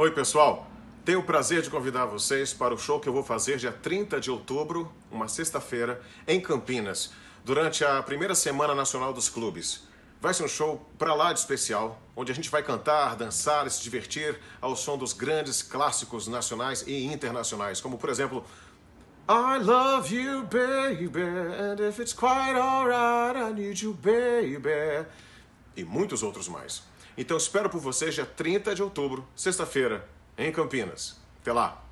Oi, pessoal. Tenho o prazer de convidar vocês para o show que eu vou fazer dia 30 de outubro, uma sexta-feira, em Campinas, durante a primeira Semana Nacional dos Clubes. Vai ser um show pra lá de especial, onde a gente vai cantar, dançar e se divertir ao som dos grandes clássicos nacionais e internacionais, como por exemplo I love you, baby, and if it's quite alright, I need you, baby e muitos outros mais. Então espero por vocês dia 30 de outubro, sexta-feira, em Campinas. Até lá!